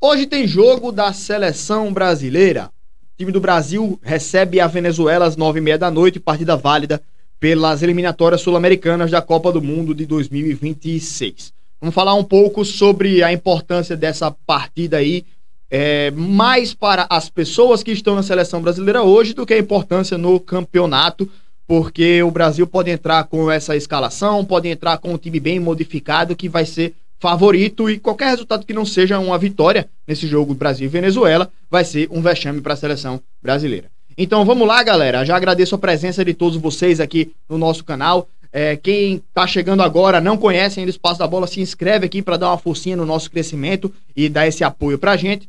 Hoje tem jogo da seleção brasileira. O time do Brasil recebe a Venezuela às nove e meia da noite, partida válida pelas eliminatórias sul-americanas da Copa do Mundo de 2026. Vamos falar um pouco sobre a importância dessa partida aí, é, mais para as pessoas que estão na seleção brasileira hoje do que a importância no campeonato, porque o Brasil pode entrar com essa escalação, pode entrar com um time bem modificado que vai ser favorito e qualquer resultado que não seja uma vitória nesse jogo Brasil-Venezuela vai ser um vexame para a seleção brasileira. Então vamos lá, galera. Já agradeço a presença de todos vocês aqui no nosso canal. É, quem está chegando agora, não conhece ainda o Espaço da Bola, se inscreve aqui para dar uma forcinha no nosso crescimento e dar esse apoio para a gente.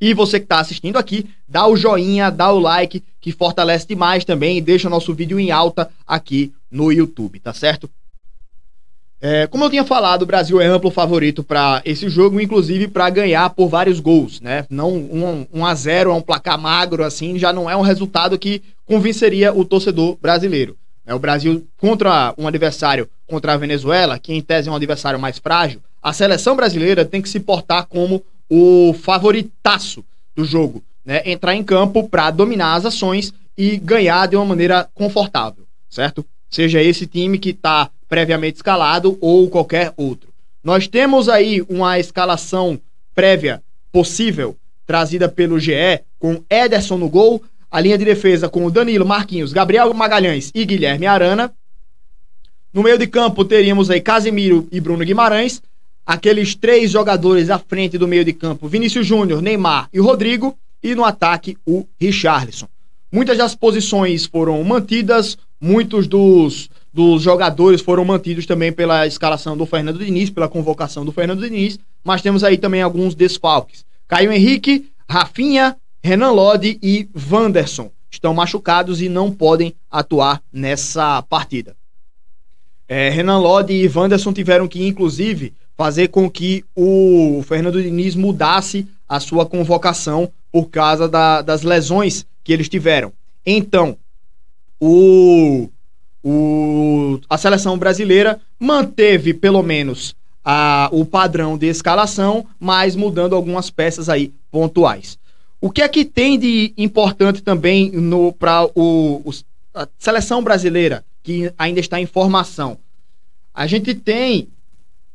E você que está assistindo aqui, dá o joinha, dá o like, que fortalece demais também e deixa o nosso vídeo em alta aqui no YouTube, tá certo? É, como eu tinha falado, o Brasil é amplo favorito para esse jogo, inclusive para ganhar por vários gols, né? Não um, um a 0 é um placar magro assim, já não é um resultado que convenceria o torcedor brasileiro. É, o Brasil contra um adversário contra a Venezuela, que em tese é um adversário mais frágil, a seleção brasileira tem que se portar como o favoritaço do jogo, né? Entrar em campo para dominar as ações e ganhar de uma maneira confortável, certo? Seja esse time que está previamente escalado ou qualquer outro. Nós temos aí uma escalação prévia possível, trazida pelo GE, com Ederson no gol, a linha de defesa com Danilo, Marquinhos, Gabriel Magalhães e Guilherme Arana. No meio de campo teríamos aí Casemiro e Bruno Guimarães, aqueles três jogadores à frente do meio de campo, Vinícius Júnior, Neymar e Rodrigo, e no ataque o Richarlison. Muitas das posições foram mantidas, muitos dos dos jogadores foram mantidos também pela escalação do Fernando Diniz, pela convocação do Fernando Diniz, mas temos aí também alguns desfalques. Caio Henrique, Rafinha, Renan Lodi e Vanderson estão machucados e não podem atuar nessa partida. É, Renan Lodi e Vanderson tiveram que, inclusive, fazer com que o Fernando Diniz mudasse a sua convocação por causa da, das lesões que eles tiveram. Então, o o, a seleção brasileira manteve, pelo menos, a, o padrão de escalação, mas mudando algumas peças aí pontuais. O que é que tem de importante também para a seleção brasileira, que ainda está em formação? A gente tem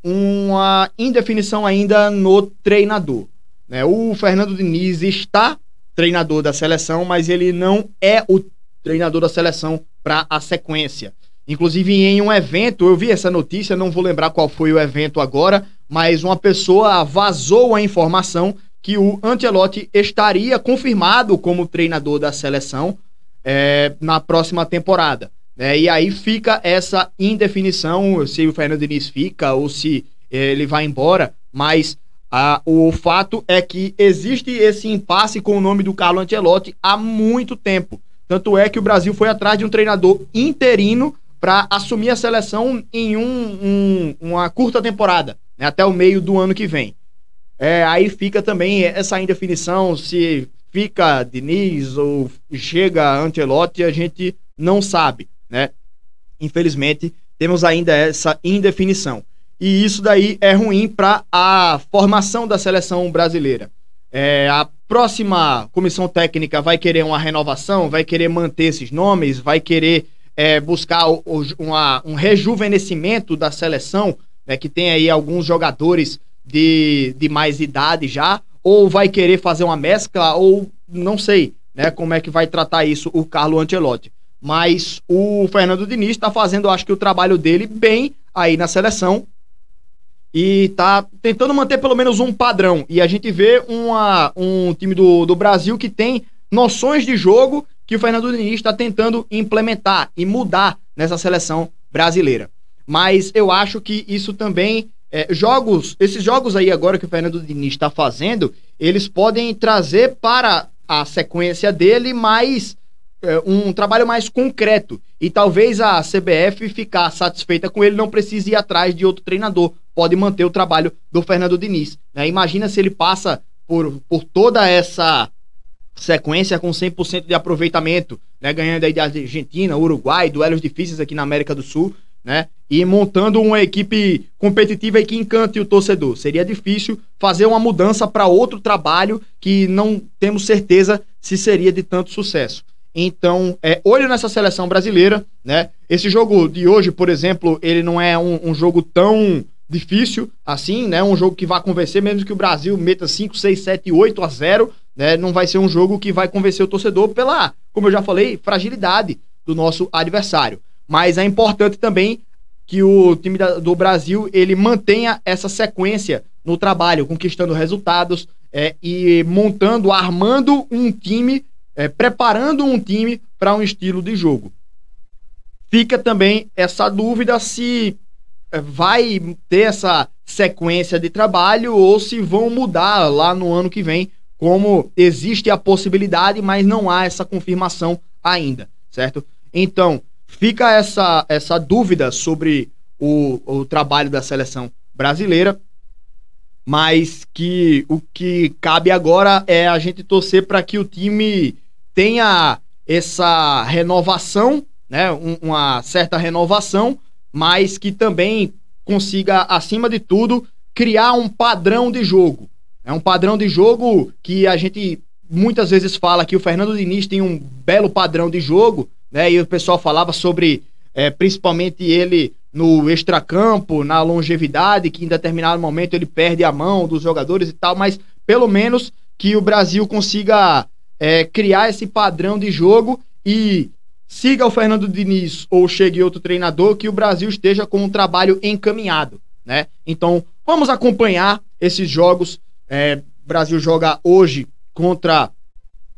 uma indefinição ainda no treinador. Né? O Fernando Diniz está treinador da seleção, mas ele não é o treinador da seleção para a sequência. Inclusive, em um evento, eu vi essa notícia, não vou lembrar qual foi o evento agora, mas uma pessoa vazou a informação que o Antelote estaria confirmado como treinador da seleção é, na próxima temporada. Né? E aí fica essa indefinição se o Fernando Diniz fica ou se é, ele vai embora, mas o fato é que existe esse impasse com o nome do Carlo Ancelotti há muito tempo. Tanto é que o Brasil foi atrás de um treinador interino para assumir a seleção em um, um, uma curta temporada, né, até o meio do ano que vem. É, aí fica também essa indefinição se fica Diniz ou chega Antelote, a gente não sabe, né? Infelizmente, temos ainda essa indefinição. E isso daí é ruim para a formação da seleção brasileira. É, a próxima comissão técnica vai querer uma renovação, vai querer manter esses nomes, vai querer é, buscar o, o, uma, um rejuvenescimento da seleção, né, que tem aí alguns jogadores de, de mais idade já, ou vai querer fazer uma mescla, ou não sei né, como é que vai tratar isso o Carlo Ancelotti. Mas o Fernando Diniz está fazendo, acho que, o trabalho dele bem aí na seleção, e tá tentando manter pelo menos um padrão. E a gente vê uma, um time do, do Brasil que tem noções de jogo que o Fernando Diniz está tentando implementar e mudar nessa seleção brasileira. Mas eu acho que isso também. É, jogos, esses jogos aí agora que o Fernando Diniz está fazendo, eles podem trazer para a sequência dele mais é, um trabalho mais concreto. E talvez a CBF ficar satisfeita com ele não precise ir atrás de outro treinador pode manter o trabalho do Fernando Diniz. Né? Imagina se ele passa por, por toda essa sequência com 100% de aproveitamento, né? ganhando aí da Argentina, Uruguai, duelos difíceis aqui na América do Sul, né? e montando uma equipe competitiva e que encante o torcedor. Seria difícil fazer uma mudança para outro trabalho que não temos certeza se seria de tanto sucesso. Então, é, olho nessa seleção brasileira, né? Esse jogo de hoje, por exemplo, ele não é um, um jogo tão difícil, assim, né? Um jogo que vai convencer, mesmo que o Brasil meta 5, 6, 7, 8 a 0, né? Não vai ser um jogo que vai convencer o torcedor pela, como eu já falei, fragilidade do nosso adversário. Mas é importante também que o time do Brasil ele mantenha essa sequência no trabalho, conquistando resultados é, e montando, armando um time, é, preparando um time para um estilo de jogo. Fica também essa dúvida se vai ter essa sequência de trabalho ou se vão mudar lá no ano que vem, como existe a possibilidade, mas não há essa confirmação ainda, certo? Então, fica essa, essa dúvida sobre o, o trabalho da seleção brasileira, mas que o que cabe agora é a gente torcer para que o time tenha essa renovação, né? Um, uma certa renovação mas que também consiga, acima de tudo, criar um padrão de jogo. É um padrão de jogo que a gente muitas vezes fala que o Fernando Diniz tem um belo padrão de jogo, né? E o pessoal falava sobre, é, principalmente ele no extracampo, na longevidade, que em determinado momento ele perde a mão dos jogadores e tal, mas pelo menos que o Brasil consiga é, criar esse padrão de jogo e siga o Fernando Diniz ou chegue outro treinador, que o Brasil esteja com um trabalho encaminhado, né? Então, vamos acompanhar esses jogos. É, Brasil joga hoje contra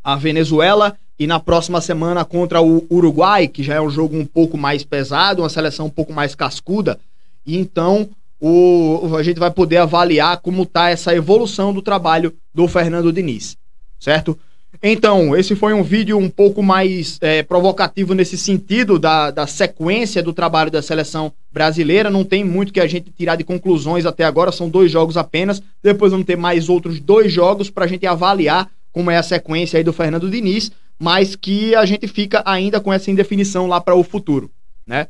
a Venezuela e na próxima semana contra o Uruguai, que já é um jogo um pouco mais pesado, uma seleção um pouco mais cascuda. E então, o, a gente vai poder avaliar como está essa evolução do trabalho do Fernando Diniz, certo? Então, esse foi um vídeo um pouco mais é, provocativo nesse sentido da, da sequência do trabalho da seleção brasileira. Não tem muito que a gente tirar de conclusões até agora, são dois jogos apenas. Depois vamos ter mais outros dois jogos para a gente avaliar como é a sequência aí do Fernando Diniz, mas que a gente fica ainda com essa indefinição lá para o futuro, né?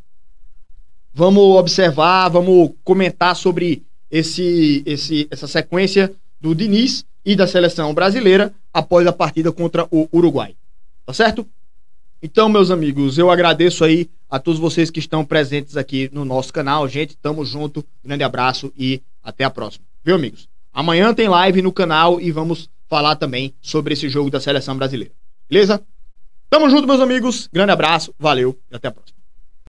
Vamos observar, vamos comentar sobre esse, esse, essa sequência do Diniz e da seleção brasileira após a partida contra o Uruguai. Tá certo? Então, meus amigos, eu agradeço aí a todos vocês que estão presentes aqui no nosso canal. Gente, tamo junto. Grande abraço e até a próxima. Viu, amigos? Amanhã tem live no canal e vamos falar também sobre esse jogo da seleção brasileira. Beleza? Tamo junto, meus amigos. Grande abraço, valeu e até a próxima.